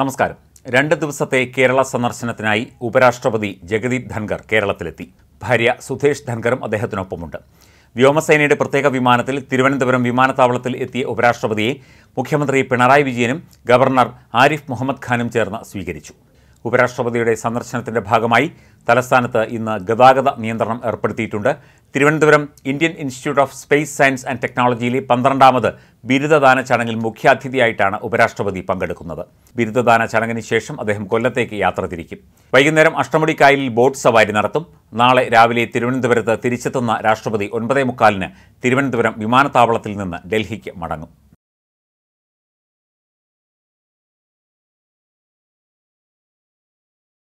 നമസ്കാരം രണ്ട് ദിവസത്തെ കേരള സന്ദർശനത്തിനായി ഉപരാഷ്ട്രപതി ജഗദീപ് ധൻഖർ കേരളത്തിലെത്തി ഭാര്യ സുധേഷ് ധൻഖറും അദ്ദേഹത്തിനൊപ്പമുണ്ട് വ്യോമസേനയുടെ പ്രത്യേക വിമാനത്തിൽ തിരുവനന്തപുരം വിമാനത്താവളത്തിൽ എത്തിയ ഉപരാഷ്ട്രപതിയെ മുഖ്യമന്ത്രി പിണറായി വിജയനും ഗവർണർ ആരിഫ് മുഹമ്മദ് ഖാനും ചേർന്ന് സ്വീകരിച്ചു ഉപരാഷ്ട്രപതിയുടെ സന്ദർശനത്തിന്റെ ഭാഗമായി തലസ്ഥാനത്ത് ഇന്ന് ഗതാഗത നിയന്ത്രണം ഏർപ്പെടുത്തിയിട്ടുണ്ട് Thiruvananthapuram Indian Institute of Space Science and ടെക്നോളജിയിലെ പന്ത്രണ്ടാമത് ബിരുദദാന ചടങ്ങിൽ മുഖ്യാതിഥിയായിട്ടാണ് ഉപരാഷ്ട്രപതി പങ്കെടുക്കുന്നത് ബിരുദദാന ചടങ്ങിന് ശേഷം അദ്ദേഹം കൊല്ലത്തേക്ക് യാത്ര തിരിക്കും വൈകുന്നേരം അഷ്ടമുടിക്കായലിൽ ബോട്ട് സവാരി നടത്തും നാളെ രാവിലെ തിരുവനന്തപുരത്ത് തിരിച്ചെത്തുന്ന രാഷ്ട്രപതി ഒൻപതേ മുക്കാലിന് തിരുവനന്തപുരം വിമാനത്താവളത്തിൽ നിന്ന് ഡൽഹിക്ക് മടങ്ങും